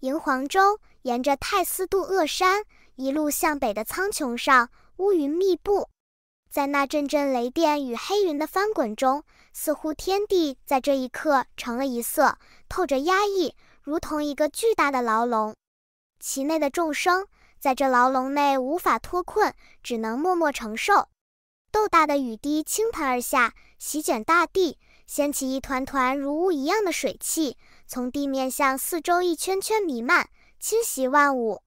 迎黄州，沿着泰斯渡厄山一路向北的苍穹上，乌云密布。在那阵阵雷电与黑云的翻滚中，似乎天地在这一刻成了一色，透着压抑，如同一个巨大的牢笼。其内的众生在这牢笼内无法脱困，只能默默承受。豆大的雨滴倾盆而下，席卷大地，掀起一团团如雾一样的水汽。从地面向四周一圈圈弥漫，侵袭万物。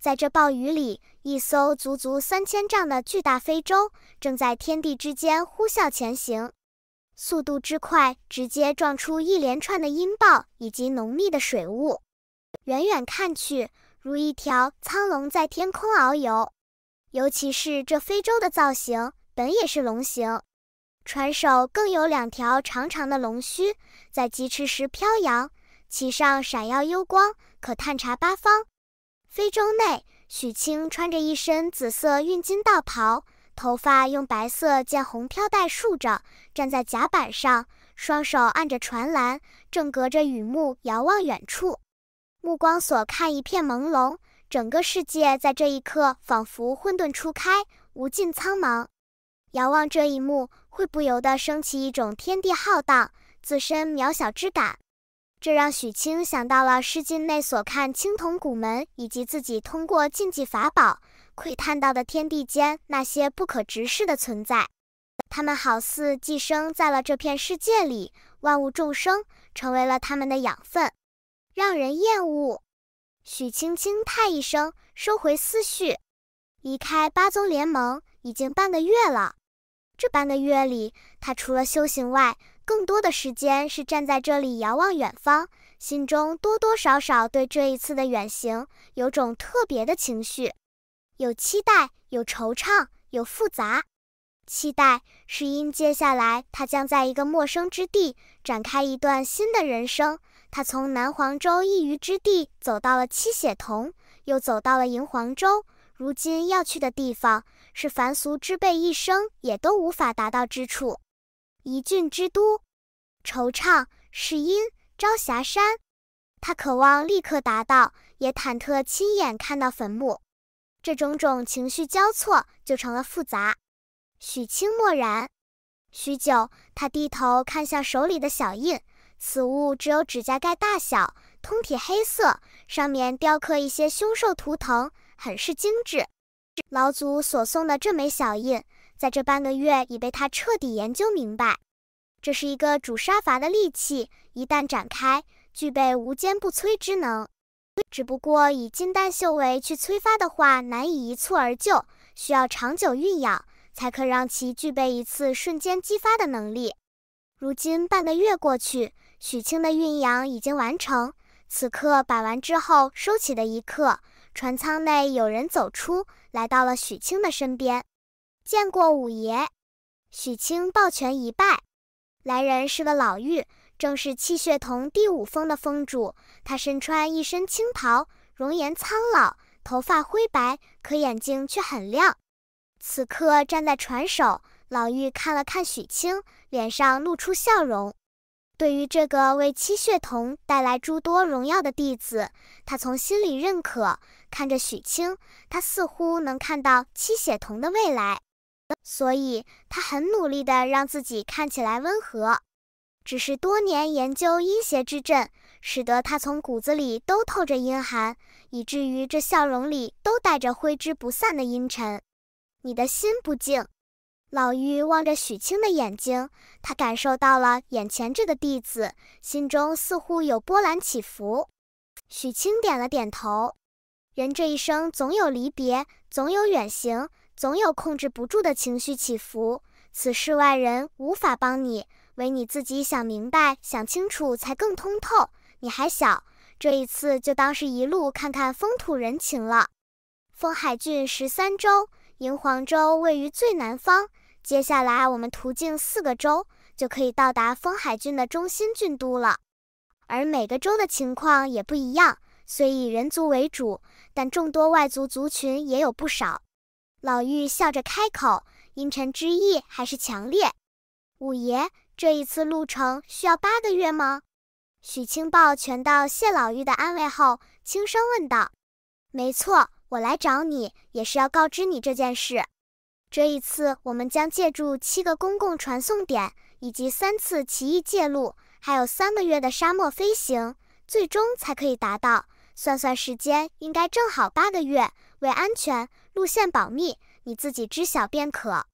在这暴雨里，一艘足足三千丈的巨大飞舟正在天地之间呼啸前行，速度之快，直接撞出一连串的音爆以及浓密的水雾。远远看去，如一条苍龙在天空遨游。尤其是这非洲的造型，本也是龙形。船首更有两条长长的龙须，在疾驰时飘扬，其上闪耀幽光，可探查八方。飞舟内，许清穿着一身紫色运金道袍，头发用白色渐红飘带束着，站在甲板上，双手按着船栏，正隔着雨幕遥望远处。目光所看一片朦胧，整个世界在这一刻仿佛混沌初开，无尽苍茫。遥望这一幕，会不由得升起一种天地浩荡、自身渺小之感。这让许清想到了《诗经》内所看青铜古门，以及自己通过禁忌法宝窥探到的天地间那些不可直视的存在。他们好似寄生在了这片世界里，万物众生成为了他们的养分，让人厌恶。许清轻叹一声，收回思绪，离开八宗联盟已经半个月了。这半个月里，他除了修行外，更多的时间是站在这里遥望远方，心中多多少少对这一次的远行有种特别的情绪，有期待，有惆怅，有复杂。期待是因接下来他将在一个陌生之地展开一段新的人生。他从南黄州一隅之地走到了七血峒，又走到了银黄州。如今要去的地方是凡俗之辈一生也都无法达到之处，一郡之都，惆怅是阴朝霞山。他渴望立刻达到，也忐忑亲眼看到坟墓。这种种情绪交错，就成了复杂。许清默然许久，他低头看向手里的小印，此物只有指甲盖大小，通体黑色，上面雕刻一些凶兽图腾。很是精致，老祖所送的这枚小印，在这半个月已被他彻底研究明白。这是一个主杀伐的利器，一旦展开，具备无坚不摧之能。只不过以金丹修为去催发的话，难以一蹴而就，需要长久酝酿，才可让其具备一次瞬间激发的能力。如今半个月过去，许清的酝酿已经完成，此刻摆完之后收起的一刻。船舱内有人走出来，到了许清的身边，见过五爷。许清抱拳一拜。来人是个老妪，正是七血瞳第五峰的峰主。他身穿一身青袍，容颜苍老，头发灰白，可眼睛却很亮。此刻站在船首，老妪看了看许清，脸上露出笑容。对于这个为七血瞳带来诸多荣耀的弟子，他从心里认可。看着许清，他似乎能看到七血瞳的未来，所以他很努力的让自己看起来温和。只是多年研究阴邪之阵，使得他从骨子里都透着阴寒，以至于这笑容里都带着挥之不散的阴沉。你的心不静。老妪望着许清的眼睛，他感受到了眼前这个弟子心中似乎有波澜起伏。许清点了点头。人这一生总有离别，总有远行，总有控制不住的情绪起伏。此事外人无法帮你，唯你自己想明白、想清楚才更通透。你还小，这一次就当是一路看看风土人情了。丰海郡十三州，银黄州位于最南方。接下来我们途径四个州，就可以到达丰海郡的中心郡都了。而每个州的情况也不一样，虽以人族为主。但众多外族族群也有不少。老妪笑着开口，阴沉之意还是强烈。五爷，这一次路程需要八个月吗？许清抱拳到谢老妪的安慰后，轻声问道：“没错，我来找你也是要告知你这件事。这一次，我们将借助七个公共传送点，以及三次奇异借路，还有三个月的沙漠飞行，最终才可以达到。”算算时间，应该正好八个月。为安全，路线保密，你自己知晓便可。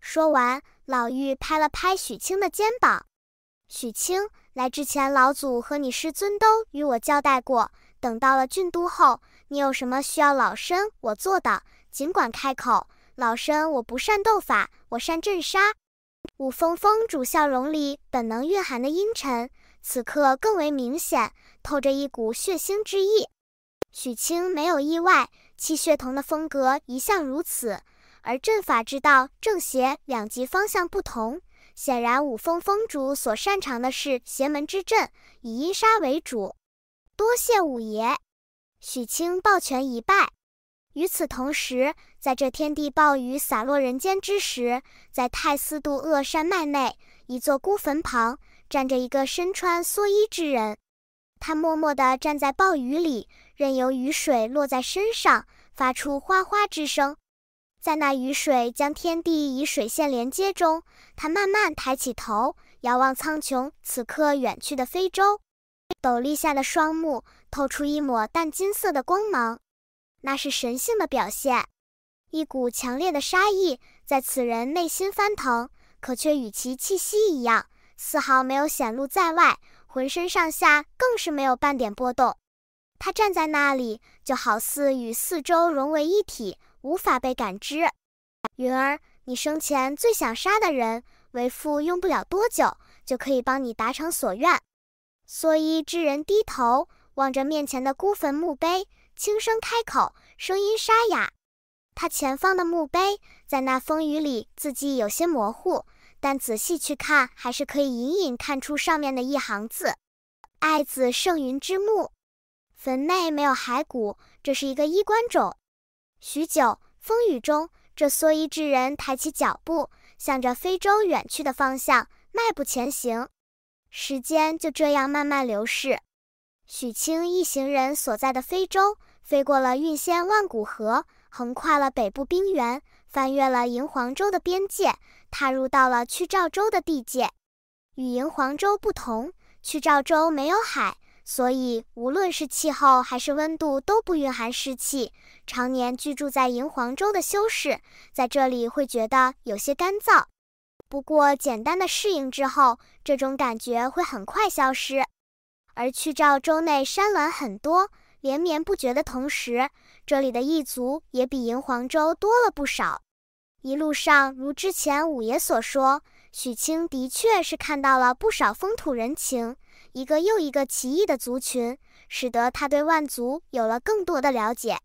说完，老妪拍了拍许清的肩膀。许清来之前，老祖和你师尊都与我交代过，等到了郡都后，你有什么需要老身我做的，尽管开口。老身我不善斗法，我善镇杀。五峰峰主笑容里本能蕴含的阴沉。此刻更为明显，透着一股血腥之意。许清没有意外，气血瞳的风格一向如此。而阵法之道，正邪两极方向不同，显然五峰峰主所擅长的是邪门之阵，以阴杀为主。多谢五爷，许清抱拳一拜。与此同时，在这天地暴雨洒落人间之时，在泰斯杜厄山脉内一座孤坟旁。站着一个身穿蓑衣之人，他默默的站在暴雨里，任由雨水落在身上，发出哗哗之声。在那雨水将天地以水线连接中，他慢慢抬起头，遥望苍穹，此刻远去的非洲，斗笠下的双目透出一抹淡金色的光芒，那是神性的表现。一股强烈的杀意在此人内心翻腾，可却与其气息一样。丝毫没有显露在外，浑身上下更是没有半点波动。他站在那里，就好似与四周融为一体，无法被感知。云儿，你生前最想杀的人，为父用不了多久就可以帮你达成所愿。蓑衣之人低头望着面前的孤坟墓碑，轻声开口，声音沙哑。他前方的墓碑在那风雨里，字迹有些模糊。但仔细去看，还是可以隐隐看出上面的一行字：“爱子圣云之墓。”坟内没有骸骨，这是一个衣冠冢。许久，风雨中，这蓑衣之人抬起脚步，向着非洲远去的方向迈步前行。时间就这样慢慢流逝。许清一行人所在的非洲，飞过了运仙万古河，横跨了北部冰原，翻越了银黄州的边界。踏入到了去赵州的地界，与银黄州不同，去赵州没有海，所以无论是气候还是温度都不蕴含湿气。常年居住在银黄州的修士，在这里会觉得有些干燥，不过简单的适应之后，这种感觉会很快消失。而去赵州内山峦很多，连绵不绝的同时，这里的异族也比银黄州多了不少。一路上，如之前五爷所说，许清的确是看到了不少风土人情，一个又一个奇异的族群，使得他对万族有了更多的了解。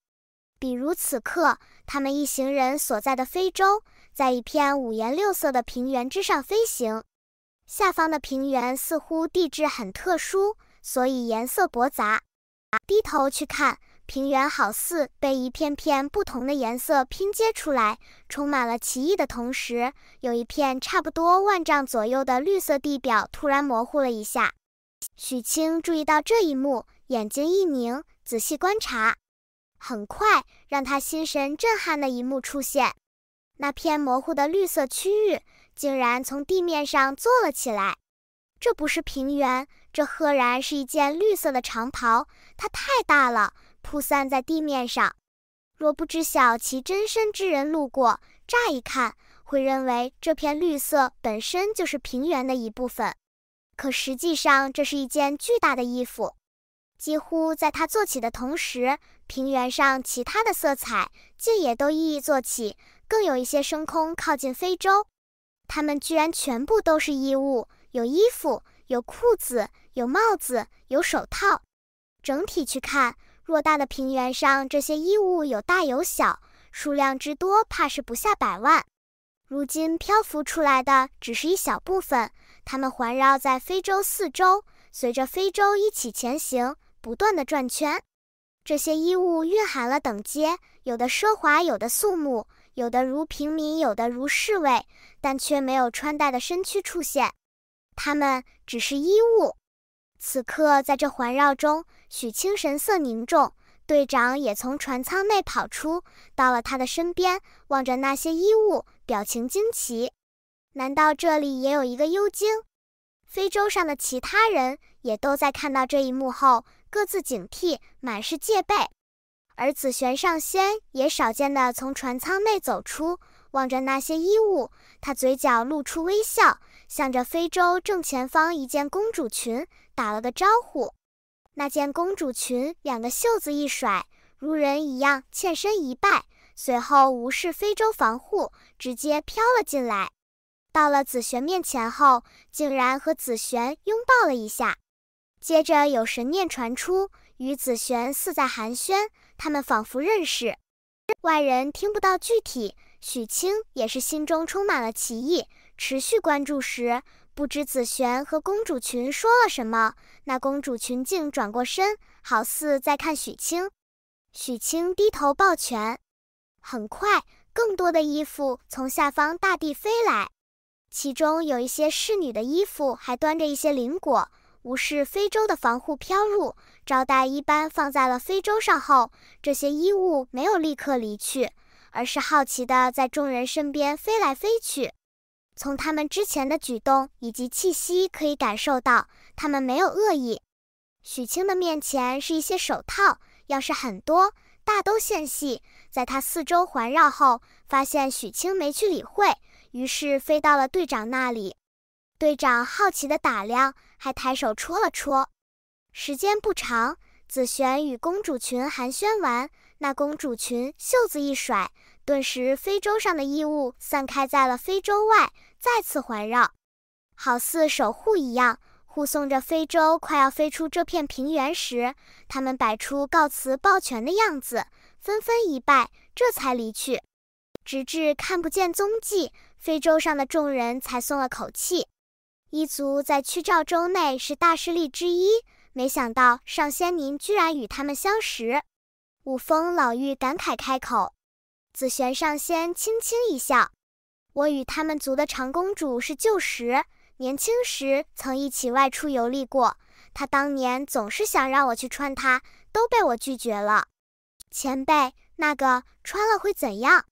比如此刻，他们一行人所在的非洲，在一片五颜六色的平原之上飞行，下方的平原似乎地质很特殊，所以颜色驳杂。低头去看。平原好似被一片片不同的颜色拼接出来，充满了奇异的同时，有一片差不多万丈左右的绿色地表突然模糊了一下。许清注意到这一幕，眼睛一凝，仔细观察。很快，让他心神震撼的一幕出现：那片模糊的绿色区域竟然从地面上坐了起来。这不是平原，这赫然是一件绿色的长袍。它太大了。铺散在地面上，若不知晓其真身之人路过，乍一看会认为这片绿色本身就是平原的一部分。可实际上，这是一件巨大的衣服。几乎在它坐起的同时，平原上其他的色彩竟也都一一坐起，更有一些升空靠近非洲。它们居然全部都是衣物，有衣服，有裤子，有帽子，有手套。整体去看。偌大的平原上，这些衣物有大有小，数量之多，怕是不下百万。如今漂浮出来的只是一小部分，它们环绕在非洲四周，随着非洲一起前行，不断的转圈。这些衣物蕴含了等阶，有的奢华，有的肃穆，有的如平民，有的如侍卫，但却没有穿戴的身躯出现，它们只是衣物。此刻，在这环绕中，许清神色凝重。队长也从船舱内跑出，到了他的身边，望着那些衣物，表情惊奇。难道这里也有一个幽精？非洲上的其他人也都在看到这一幕后，各自警惕，满是戒备。而紫玄上仙也少见的从船舱内走出，望着那些衣物，他嘴角露出微笑，向着非洲正前方一件公主裙。打了个招呼，那件公主裙两个袖子一甩，如人一样欠身一拜，随后无视非洲防护，直接飘了进来。到了紫璇面前后，竟然和紫璇拥抱了一下，接着有神念传出，与紫璇似在寒暄，他们仿佛认识。外人听不到具体，许清也是心中充满了奇异，持续关注时。不知紫璇和公主裙说了什么，那公主裙竟转过身，好似在看许清。许清低头抱拳。很快，更多的衣服从下方大地飞来，其中有一些侍女的衣服还端着一些灵果，无视非洲的防护飘入，招待一般放在了非洲上后，这些衣物没有立刻离去，而是好奇的在众人身边飞来飞去。从他们之前的举动以及气息可以感受到，他们没有恶意。许清的面前是一些手套，样式很多，大都纤细，在他四周环绕后，发现许清没去理会，于是飞到了队长那里。队长好奇地打量，还抬手戳了戳。时间不长，紫璇与公主裙寒暄完，那公主裙袖子一甩。顿时，非洲上的异物散开在了非洲外，再次环绕，好似守护一样，护送着非洲快要飞出这片平原时，他们摆出告辞抱拳的样子，纷纷一拜，这才离去，直至看不见踪迹，非洲上的众人才松了口气。一族在曲兆州内是大势力之一，没想到上仙您居然与他们相识。五峰老妪感慨开口。紫玄上仙轻轻一笑：“我与他们族的长公主是旧识，年轻时曾一起外出游历过。她当年总是想让我去穿她，都被我拒绝了。”前辈，那个穿了会怎样？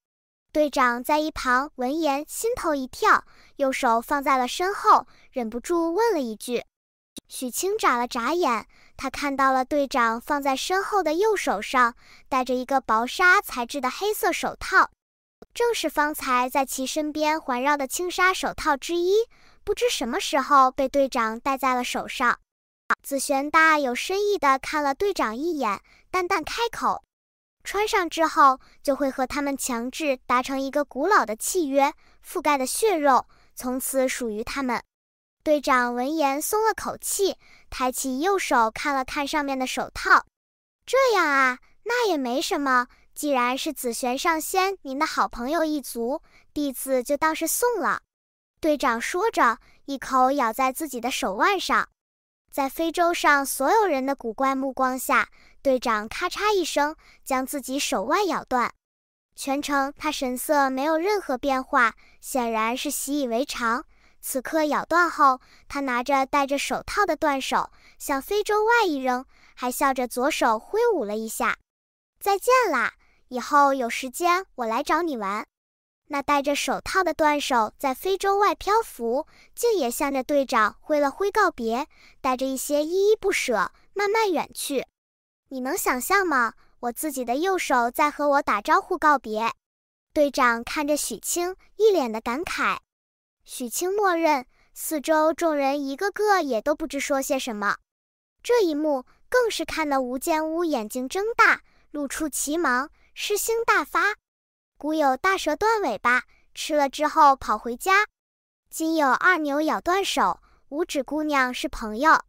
队长在一旁闻言心头一跳，右手放在了身后，忍不住问了一句。许清眨了眨眼，他看到了队长放在身后的右手上戴着一个薄纱材质的黑色手套，正是方才在其身边环绕的轻纱手套之一，不知什么时候被队长戴在了手上。子璇大有深意地看了队长一眼，淡淡开口：“穿上之后，就会和他们强制达成一个古老的契约，覆盖的血肉从此属于他们。”队长闻言松了口气，抬起右手看了看上面的手套，这样啊，那也没什么。既然是紫玄上仙您的好朋友一族弟子，就当是送了。队长说着，一口咬在自己的手腕上，在非洲上所有人的古怪目光下，队长咔嚓一声将自己手腕咬断。全程他神色没有任何变化，显然是习以为常。此刻咬断后，他拿着戴着手套的断手向非洲外一扔，还笑着左手挥舞了一下：“再见啦，以后有时间我来找你玩。”那戴着手套的断手在非洲外漂浮，竟也向着队长挥了挥告别，带着一些依依不舍，慢慢远去。你能想象吗？我自己的右手在和我打招呼告别。队长看着许清，一脸的感慨。许清默认，四周众人一个个也都不知说些什么。这一幕更是看得吴建屋眼睛睁大，露出奇芒，诗兴大发。古有大蛇断尾巴，吃了之后跑回家；今有二牛咬断手，五指姑娘是朋友。